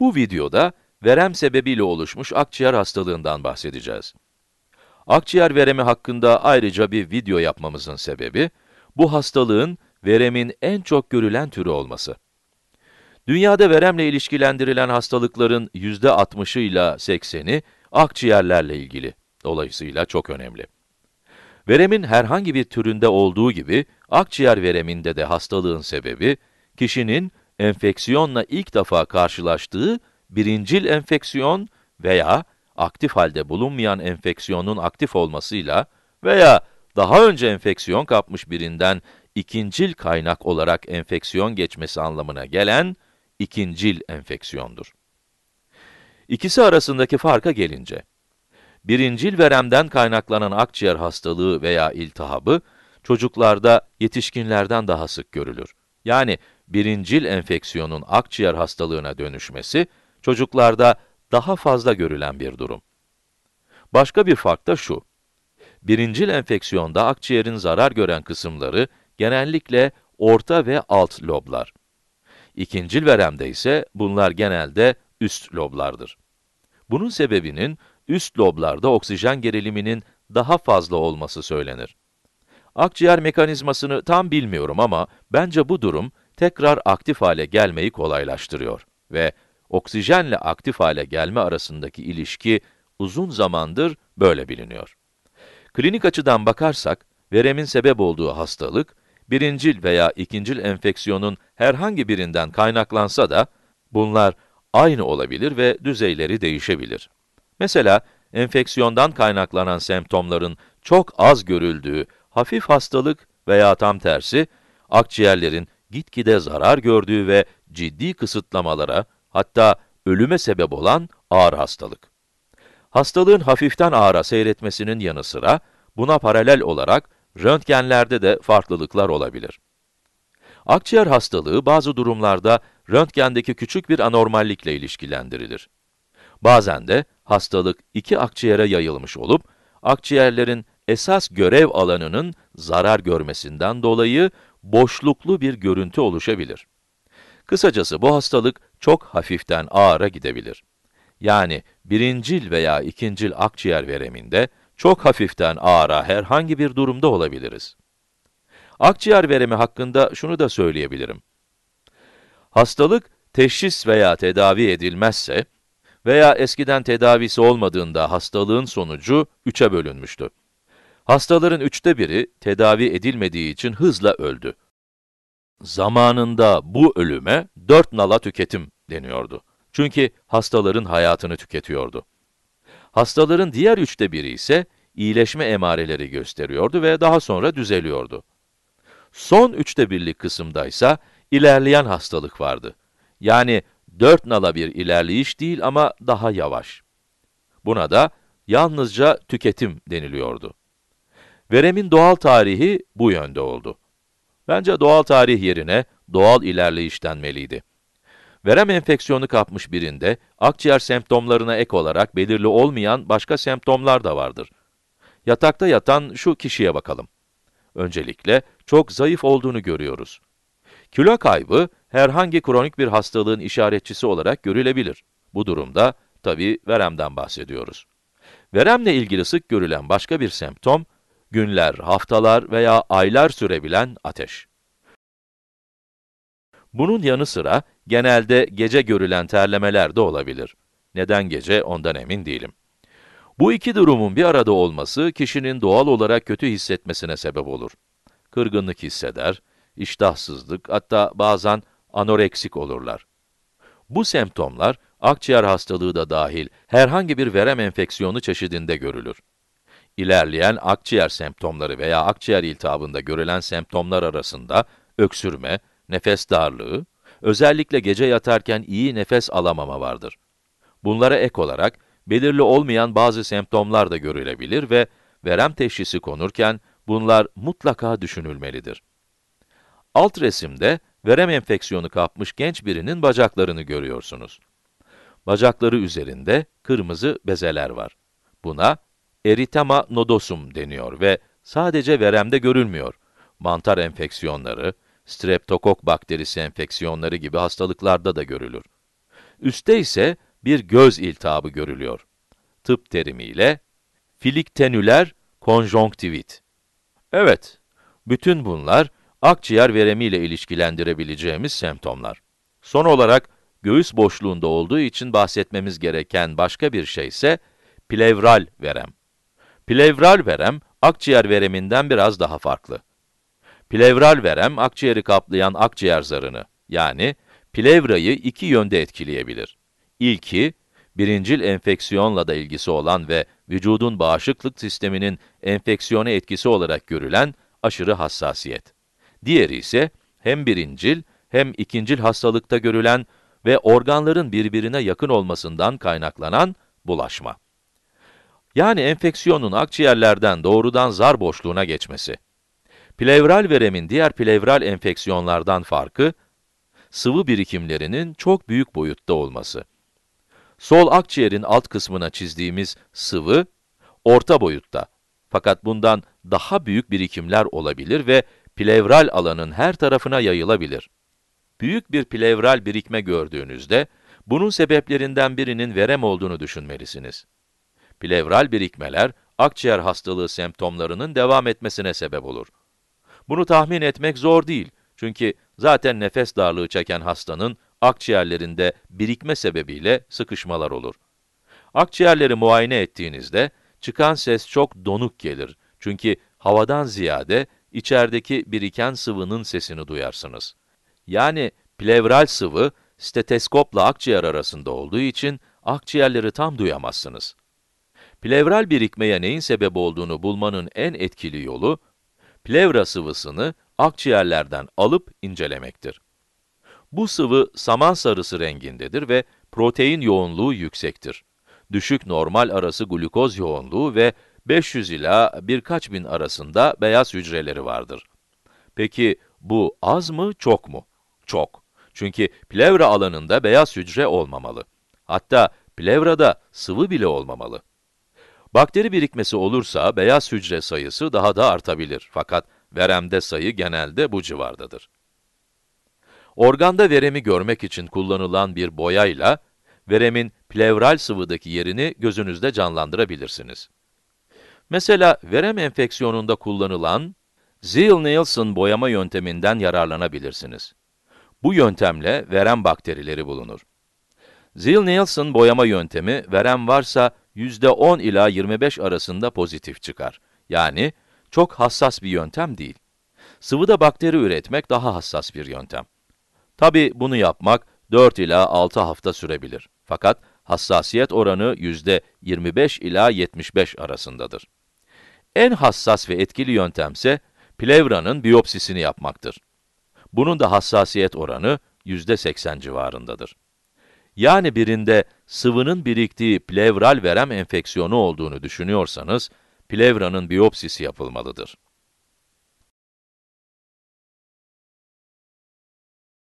Bu videoda verem sebebiyle oluşmuş akciğer hastalığından bahsedeceğiz. Akciğer veremi hakkında ayrıca bir video yapmamızın sebebi, bu hastalığın veremin en çok görülen türü olması. Dünyada veremle ilişkilendirilen hastalıkların %60'ı ile 80'i akciğerlerle ilgili. Dolayısıyla çok önemli. Veremin herhangi bir türünde olduğu gibi, akciğer vereminde de hastalığın sebebi, kişinin enfeksiyonla ilk defa karşılaştığı birincil enfeksiyon veya aktif halde bulunmayan enfeksiyonun aktif olmasıyla veya daha önce enfeksiyon kapmış birinden ikincil kaynak olarak enfeksiyon geçmesi anlamına gelen ikincil enfeksiyondur. İkisi arasındaki farka gelince, birincil veremden kaynaklanan akciğer hastalığı veya iltihabı, çocuklarda yetişkinlerden daha sık görülür. Yani birincil enfeksiyonun akciğer hastalığına dönüşmesi, çocuklarda daha fazla görülen bir durum. Başka bir fark da şu. Birincil enfeksiyonda akciğerin zarar gören kısımları genellikle orta ve alt loblar. İkincil veremde ise bunlar genelde üst loblardır. Bunun sebebinin üst loblarda oksijen geriliminin daha fazla olması söylenir. Akciğer mekanizmasını tam bilmiyorum ama bence bu durum tekrar aktif hale gelmeyi kolaylaştırıyor ve oksijenle aktif hale gelme arasındaki ilişki uzun zamandır böyle biliniyor. Klinik açıdan bakarsak, veremin sebep olduğu hastalık, birincil veya ikincil enfeksiyonun herhangi birinden kaynaklansa da, bunlar aynı olabilir ve düzeyleri değişebilir. Mesela, enfeksiyondan kaynaklanan semptomların çok az görüldüğü hafif hastalık veya tam tersi, akciğerlerin gitgide zarar gördüğü ve ciddi kısıtlamalara, hatta ölüme sebep olan ağır hastalık. Hastalığın hafiften ağıra seyretmesinin yanı sıra, buna paralel olarak röntgenlerde de farklılıklar olabilir. Akciğer hastalığı bazı durumlarda röntgendeki küçük bir anormallikle ilişkilendirilir. Bazen de hastalık iki akciğere yayılmış olup, akciğerlerin esas görev alanının zarar görmesinden dolayı boşluklu bir görüntü oluşabilir. Kısacası bu hastalık çok hafiften ağıra gidebilir. Yani birincil veya ikincil akciğer vereminde çok hafiften ağıra herhangi bir durumda olabiliriz. Akciğer veremi hakkında şunu da söyleyebilirim. Hastalık teşhis veya tedavi edilmezse veya eskiden tedavisi olmadığında hastalığın sonucu 3'e bölünmüştü. Hastaların üçte biri tedavi edilmediği için hızla öldü. Zamanında bu ölüme dört nala tüketim deniyordu. Çünkü hastaların hayatını tüketiyordu. Hastaların diğer üçte biri ise iyileşme emareleri gösteriyordu ve daha sonra düzeliyordu. Son üçte birlik kısımda ise ilerleyen hastalık vardı. Yani dört nala bir ilerleyiş değil ama daha yavaş. Buna da yalnızca tüketim deniliyordu. Veremin doğal tarihi bu yönde oldu. Bence doğal tarih yerine doğal ilerleyiş denmeliydi. Verem enfeksiyonu kapmış birinde, akciğer semptomlarına ek olarak belirli olmayan başka semptomlar da vardır. Yatakta yatan şu kişiye bakalım. Öncelikle çok zayıf olduğunu görüyoruz. Kilo kaybı herhangi kronik bir hastalığın işaretçisi olarak görülebilir. Bu durumda tabi veremden bahsediyoruz. Veremle ilgili sık görülen başka bir semptom günler, haftalar veya aylar sürebilen ateş. Bunun yanı sıra genelde gece görülen terlemeler de olabilir. Neden gece ondan emin değilim. Bu iki durumun bir arada olması kişinin doğal olarak kötü hissetmesine sebep olur. Kırgınlık hisseder, iştahsızlık hatta bazen anoreksik olurlar. Bu semptomlar akciğer hastalığı da dahil herhangi bir verem enfeksiyonu çeşidinde görülür. İlerleyen akciğer semptomları veya akciğer iltihabında görülen semptomlar arasında öksürme, nefes darlığı, özellikle gece yatarken iyi nefes alamama vardır. Bunlara ek olarak, belirli olmayan bazı semptomlar da görülebilir ve verem teşhisi konurken bunlar mutlaka düşünülmelidir. Alt resimde verem enfeksiyonu kapmış genç birinin bacaklarını görüyorsunuz. Bacakları üzerinde kırmızı bezeler var. Buna eritema nodosum deniyor ve sadece veremde görülmüyor. Mantar enfeksiyonları, streptokok bakterisi enfeksiyonları gibi hastalıklarda da görülür. Üste ise bir göz iltihabı görülüyor. Tıp terimiyle filiktenüler konjonktivit. Evet, bütün bunlar akciğer veremiyle ilişkilendirebileceğimiz semptomlar. Son olarak göğüs boşluğunda olduğu için bahsetmemiz gereken başka bir şey ise plevral verem. Plevral verem, akciğer vereminden biraz daha farklı. Plevral verem, akciğeri kaplayan akciğer zarını, yani plevrayı iki yönde etkileyebilir. İlki, birincil enfeksiyonla da ilgisi olan ve vücudun bağışıklık sisteminin enfeksiyona etkisi olarak görülen aşırı hassasiyet. Diğeri ise hem birincil hem ikincil hastalıkta görülen ve organların birbirine yakın olmasından kaynaklanan bulaşma. Yani enfeksiyonun akciğerlerden doğrudan zar boşluğuna geçmesi. Plevral veremin diğer plevral enfeksiyonlardan farkı, sıvı birikimlerinin çok büyük boyutta olması. Sol akciğerin alt kısmına çizdiğimiz sıvı, orta boyutta. Fakat bundan daha büyük birikimler olabilir ve plevral alanın her tarafına yayılabilir. Büyük bir plevral birikme gördüğünüzde, bunun sebeplerinden birinin verem olduğunu düşünmelisiniz plevral birikmeler, akciğer hastalığı semptomlarının devam etmesine sebep olur. Bunu tahmin etmek zor değil. Çünkü zaten nefes darlığı çeken hastanın akciğerlerinde birikme sebebiyle sıkışmalar olur. Akciğerleri muayene ettiğinizde çıkan ses çok donuk gelir. Çünkü havadan ziyade içerideki biriken sıvının sesini duyarsınız. Yani plevral sıvı steteskopla akciğer arasında olduğu için akciğerleri tam duyamazsınız. Plevral birikmeye neyin sebep olduğunu bulmanın en etkili yolu, plevra sıvısını akciğerlerden alıp incelemektir. Bu sıvı saman sarısı rengindedir ve protein yoğunluğu yüksektir. Düşük normal arası glukoz yoğunluğu ve 500 ila birkaç bin arasında beyaz hücreleri vardır. Peki bu az mı, çok mu? Çok. Çünkü plevra alanında beyaz hücre olmamalı. Hatta plevrada sıvı bile olmamalı. Bakteri birikmesi olursa beyaz hücre sayısı daha da artabilir. Fakat veremde sayı genelde bu civardadır. Organda veremi görmek için kullanılan bir boyayla, veremin plevral sıvıdaki yerini gözünüzde canlandırabilirsiniz. Mesela verem enfeksiyonunda kullanılan Zeal-Nielsen boyama yönteminden yararlanabilirsiniz. Bu yöntemle verem bakterileri bulunur. Zeal-Nielsen boyama yöntemi, verem varsa %10 ila 25 arasında pozitif çıkar. Yani çok hassas bir yöntem değil. Sıvıda bakteri üretmek daha hassas bir yöntem. Tabi bunu yapmak 4 ila 6 hafta sürebilir. Fakat hassasiyet oranı %25 ila 75 arasındadır. En hassas ve etkili yöntemse plevranın biyopsisini yapmaktır. Bunun da hassasiyet oranı %80 civarındadır yani birinde sıvının biriktiği plevral verem enfeksiyonu olduğunu düşünüyorsanız, plevranın biyopsisi yapılmalıdır.